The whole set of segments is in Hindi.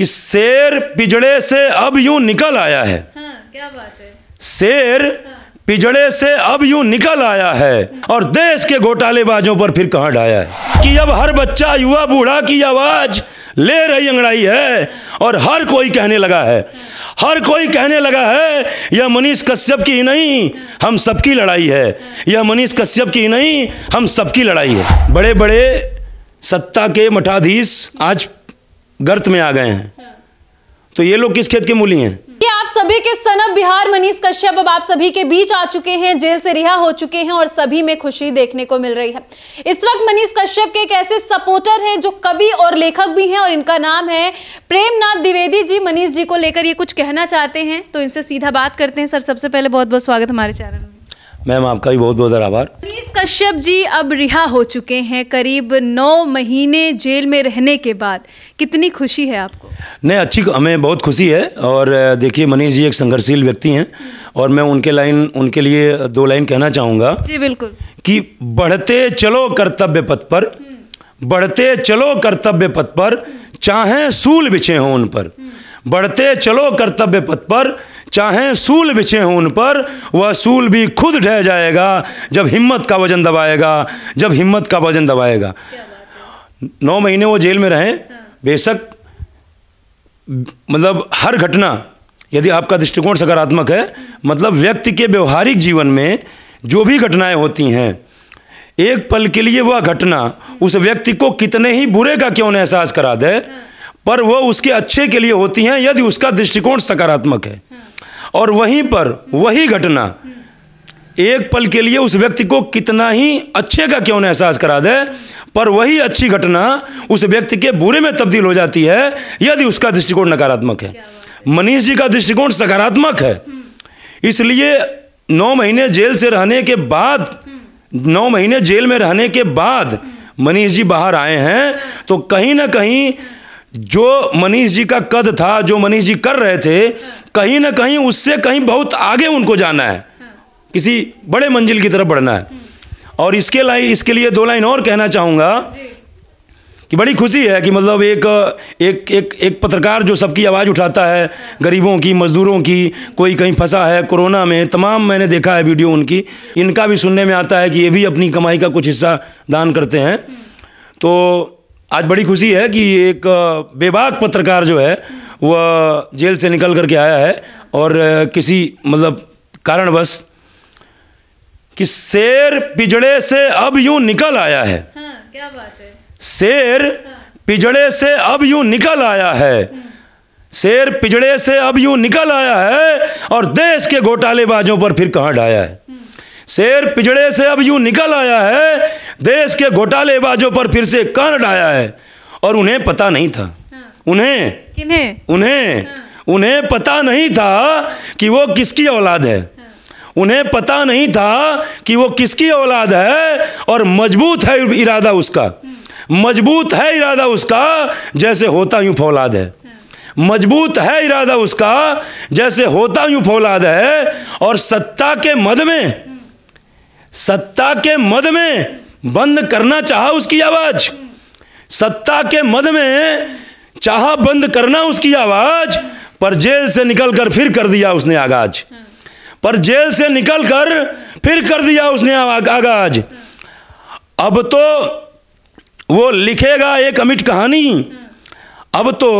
कि शेर पिजड़े से अब यूं निकल आया है हाँ, क्या बात है शेर हाँ। पिजड़े से अब यूं निकल आया है और देश के घोटालेबाजों पर फिर कहा डाया है कि अब हर बच्चा युवा बूढ़ा की आवाज़ ले रही अंगड़ाई है और हर कोई कहने लगा है हर कोई कहने लगा है यह मनीष कश्यप की ही नहीं हम सबकी लड़ाई है यह मनीष कश्यप की ही नहीं हम सबकी लड़ाई है बड़े बड़े सत्ता के मठाधीश आज गर्त में आ गए हैं तो ये लोग किस खेत के मूली हैं आप सभी के सनब बिहार मनीष कश्यप अब आप सभी के बीच आ चुके हैं जेल से रिहा हो चुके हैं और सभी में खुशी देखने को मिल रही है इस वक्त मनीष कश्यप के एक ऐसे सपोर्टर हैं जो कवि और लेखक भी हैं और इनका नाम है प्रेमनाथ द्विवेदी जी मनीष जी को लेकर ये कुछ कहना चाहते हैं तो इनसे सीधा बात करते हैं सर सबसे पहले बहुत बहुत स्वागत हमारे चैनल में मैम आपका भी बहुत बहुत आभार कश्यप जी अब रिहा हो चुके हैं करीब नौ महीने जेल में रहने के बाद कितनी खुशी है आपको नहीं अच्छी हमें बहुत खुशी है और देखिए मनीष जी एक संघर्षशील व्यक्ति हैं और मैं उनके लाइन उनके लिए दो लाइन कहना चाहूँगा जी बिल्कुल कि बढ़ते चलो कर्तव्य पथ पर बढ़ते चलो कर्तव्य पथ पर चाहे सूल बिछे हों उन पर बढ़ते चलो कर्तव्य पथ पर चाहे सूल बिछे हों उन पर वह सूल भी खुद ढह जाएगा जब हिम्मत का वजन दबाएगा जब हिम्मत का वजन दबाएगा नौ महीने वो जेल में रहें हाँ। बेशक मतलब हर घटना यदि आपका दृष्टिकोण सकारात्मक है मतलब व्यक्ति के व्यवहारिक जीवन में जो भी घटनाएं होती हैं एक पल के लिए वह घटना हाँ। उस व्यक्ति को कितने ही बुरे का क्यों एहसास करा दे हाँ। पर वह उसके अच्छे के लिए होती हैं यदि उसका दृष्टिकोण सकारात्मक है और वहीं पर वही घटना एक पल के लिए उस व्यक्ति को कितना ही अच्छे का क्यों ना एहसास करा दे पर वही अच्छी घटना उस व्यक्ति के बुरे में तब्दील हो जाती है यदि उसका दृष्टिकोण नकारात्मक है मनीष जी का दृष्टिकोण सकारात्मक है इसलिए नौ महीने जेल से रहने के बाद नौ महीने जेल में रहने के बाद मनीष जी बाहर आए हैं तो कहीं ना कहीं जो मनीष जी का कद था जो मनीष जी कर रहे थे कहीं ना कहीं उससे कहीं बहुत आगे उनको जाना है किसी बड़े मंजिल की तरफ बढ़ना है और इसके लाइन इसके लिए दो लाइन और कहना चाहूँगा कि बड़ी खुशी है कि मतलब एक एक एक एक पत्रकार जो सबकी आवाज़ उठाता है गरीबों की मज़दूरों की कोई कहीं फंसा है कोरोना में तमाम मैंने देखा है वीडियो उनकी इनका भी सुनने में आता है कि ये भी अपनी कमाई का कुछ हिस्सा दान करते हैं तो आज बड़ी खुशी है कि एक बेबाक पत्रकार जो है वह जेल से निकल करके आया है और किसी मतलब कारणवश कि शेर पिजड़े से अब यूं निकल आया है हाँ, शेर पिजड़े से अब यूं निकल आया है शेर पिजड़े से अब यूं निकल आया है और देश के घोटालेबाजों पर फिर कहाँ डाया है शेर पिजड़े से अब यूं निकल आया है देश के घोटालेबाजों पर फिर से कान डाया है और उन्हें पता नहीं था हाँ। उन्हें किन्हें उन्हें हाँ। उन्हें पता नहीं था कि वो किसकी औलाद है हाँ। उन्हें पता नहीं था कि वो किसकी औलाद है और मजबूत है इरादा उसका मजबूत है इरादा उसका जैसे होता यूं फौलाद है मजबूत है इरादा उसका जैसे होता यूं फौलाद है और सत्ता के मद में सत्ता के मद में बंद करना चाहा उसकी आवाज सत्ता के मद में चाहा बंद करना उसकी आवाज पर जेल से निकल कर फिर कर दिया उसने आगाज पर जेल से निकल कर फिर कर दिया उसने आगाज अब तो वो लिखेगा एक अमिट कहानी अब तो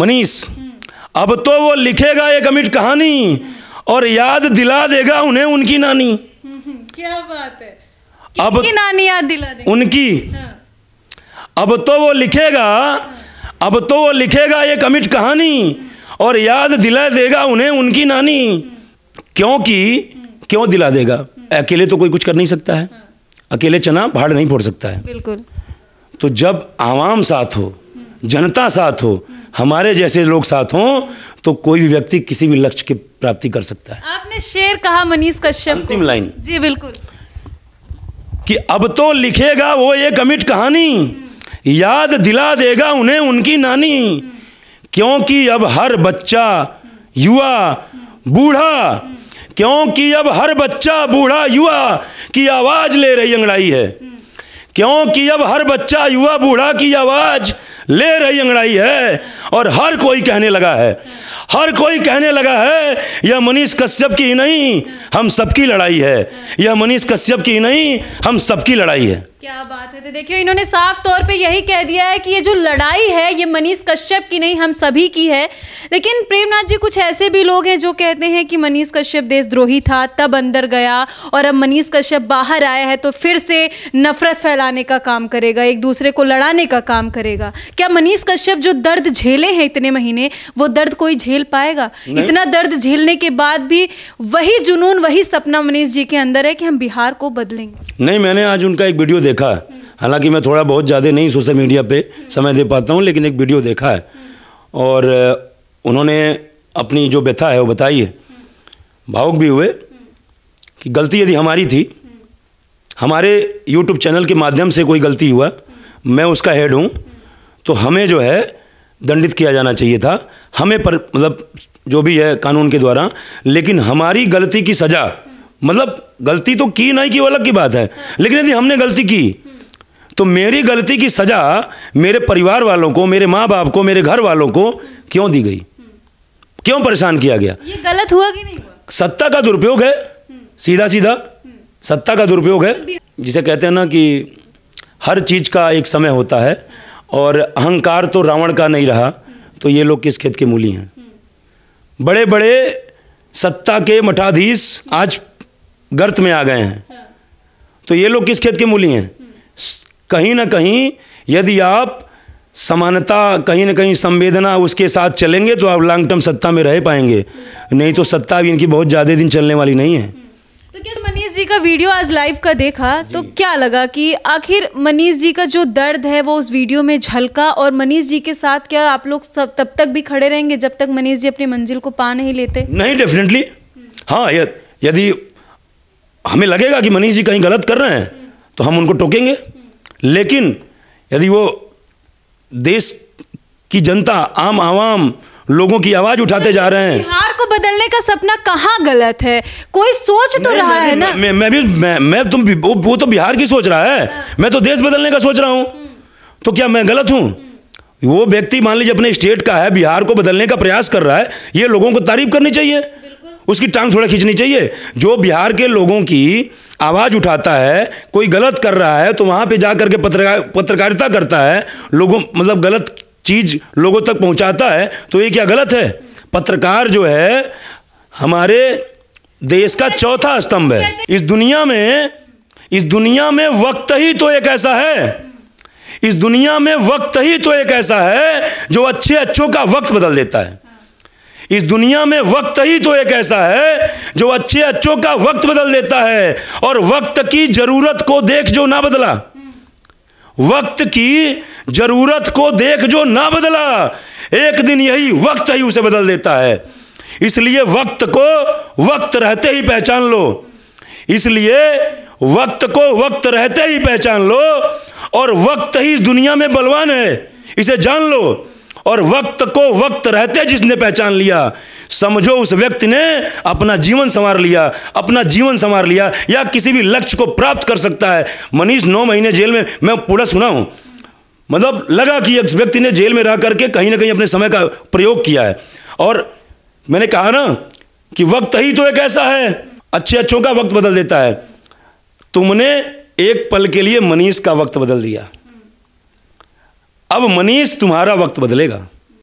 मनीष अब तो वो लिखेगा एक अमिट कहानी और याद दिला देगा उन्हें उनकी नानी क्या बात है अब नानी याद दिला दे उनकी हाँ। अब तो वो लिखेगा हाँ। अब तो वो लिखेगा ये कमिट कहानी हाँ। और याद दिला देगा उन्हें उनकी नानी हाँ। क्योंकि हाँ। क्यों दिला देगा अकेले तो कोई कुछ कर नहीं सकता है अकेले चना भाड़ नहीं फोड़ सकता है बिल्कुल तो जब आवाम साथ हो जनता साथ हो हमारे जैसे लोग साथ हों तो कोई भी व्यक्ति किसी भी लक्ष्य के प्राप्ति कर सकता है आपने शेर कहा मनीष कश्यप अंतिम लाइन जी बिल्कुल कि अब तो लिखेगा वो ये कमिट कहानी याद दिला देगा उन्हें उनकी नानी क्योंकि अब हर बच्चा युवा बूढ़ा क्योंकि अब हर बच्चा बूढ़ा युवा की आवाज ले रही अंगड़ाई है क्योंकि अब हर बच्चा युवा बूढ़ा की आवाज़ ले रही अंगड़ाई है और हर कोई कहने लगा है हर कोई कहने लगा है यह मनीष कश्यप की ही नहीं हम सबकी लड़ाई है यह मनीष कश्यप की ही नहीं हम सबकी लड़ाई है क्या बात है तो देखियो इन्होंने साफ तौर पे यही कह दिया है कि ये जो लड़ाई है ये मनीष कश्यप की नहीं हम सभी की है लेकिन प्रेमनाथ जी कुछ ऐसे भी लोग हैं जो कहते हैं कि मनीष कश्यप देशद्रोही था तब अंदर गया और अब मनीष कश्यप बाहर आया है तो फिर से नफरत फैलाने का काम करेगा एक दूसरे को लड़ाने का काम करेगा क्या मनीष कश्यप जो दर्द झेले हैं इतने महीने वो दर्द कोई झेल पाएगा इतना दर्द झेलने के बाद भी वही जुनून वही सपना मनीष जी के अंदर है कि हम बिहार को बदलेंगे नहीं मैंने आज उनका एक वीडियो देखा है हालांकि मैं थोड़ा बहुत ज़्यादा नहीं सोशल मीडिया पे समय दे पाता हूँ लेकिन एक वीडियो देखा है और उन्होंने अपनी जो व्यथा है वो बताई है भावुक भी हुए कि गलती यदि हमारी थी हमारे यूट्यूब चैनल के माध्यम से कोई गलती हुआ मैं उसका हेड हूँ तो हमें जो है दंडित किया जाना चाहिए था हमें पर मतलब जो भी है कानून के द्वारा लेकिन हमारी गलती की सज़ा मतलब गलती तो की नहीं की वो अलग की बात है लेकिन यदि हमने गलती की तो मेरी गलती की सज़ा मेरे परिवार वालों को मेरे माँ बाप को मेरे घर वालों को क्यों दी गई क्यों परेशान किया गया ये गलत हुआ कि नहीं हुआ? सत्ता का दुरुपयोग है सीधा सीधा सत्ता का दुरुपयोग है जिसे कहते हैं ना कि हर चीज़ का एक समय होता है और अहंकार तो रावण का नहीं रहा तो ये लोग किस खेत के मूली हैं बड़े बड़े सत्ता के मठाधीश आज गर्त में आ गए हैं तो ये लोग किस खेत के मूली हैं कहीं ना कहीं यदि आप समानता कहीं ना कहीं संवेदना उसके साथ चलेंगे तो आप लॉन्ग टर्म सत्ता में रह पाएंगे नहीं तो सत्ता भी इनकी बहुत ज़्यादा दिन चलने वाली नहीं है तो क्या मनीष जी का वीडियो आज लाइव का देखा तो क्या लगा कि आखिर मनीष जी का जो दर्द है वो उस वीडियो में झलका और मनीष जी के साथ क्या आप लोग सब तब तक भी खड़े रहेंगे जब तक मनीष जी अपनी मंजिल को पा नहीं लेते नहीं डेफिनेटली हाँ यदि हमें लगेगा कि मनीष जी कहीं गलत कर रहे हैं तो हम उनको टोकेंगे लेकिन यदि वो देश की जनता आम आवाम लोगों की आवाज उठाते जा रहे हैं बिहार को बदलने का सपना कहाँ गलत है कोई सोच तो रहा है ना मैं मैं भी मैं मैं तुम तो वो, वो तो बिहार की सोच रहा है हाँ। मैं तो देश बदलने का सोच रहा हूँ हम्म। तो क्या मैं गलत हूँ वो व्यक्ति मान लीजिए अपने स्टेट का है बिहार को बदलने का प्रयास कर रहा है ये लोगों को तारीफ करनी चाहिए उसकी टांग थोड़ा खींचनी चाहिए जो बिहार के लोगों की आवाज़ उठाता है कोई गलत कर रहा है तो वहाँ पे जा करके पत्रकार पत्रकारिता करता है लोगों मतलब गलत चीज़ लोगों तक पहुँचाता है तो ये क्या गलत है पत्रकार जो है हमारे देश का चौथा स्तंभ है इस दुनिया में इस दुनिया में वक्त ही तो एक ऐसा है इस दुनिया में वक्त ही तो एक ऐसा है जो अच्छे अच्छों का वक्त बदल देता है इस दुनिया में वक्त ही तो एक ऐसा है जो अच्छे अच्छों का वक्त बदल देता है और वक्त की जरूरत को देख जो ना बदला वक्त की जरूरत को देख जो ना बदला एक दिन यही वक्त ही उसे बदल देता है इसलिए वक्त को वक्त रहते ही पहचान लो इसलिए वक्त को वक्त रहते ही पहचान लो और वक्त ही इस दुनिया में बलवान है इसे जान लो और वक्त को वक्त रहते जिसने पहचान लिया समझो उस व्यक्ति ने अपना जीवन संवार लिया अपना जीवन संवार लिया या किसी भी लक्ष्य को प्राप्त कर सकता है मनीष नौ महीने जेल में मैं पूरा सुना हूं मतलब लगा कि व्यक्ति ने जेल में रह करके कहीं ना कहीं अपने समय का प्रयोग किया है और मैंने कहा ना कि वक्त ही तो एक ऐसा है अच्छे अच्छों का वक्त बदल देता है तुमने एक पल के लिए मनीष का वक्त बदल दिया अब मनीष तुम्हारा वक्त बदलेगा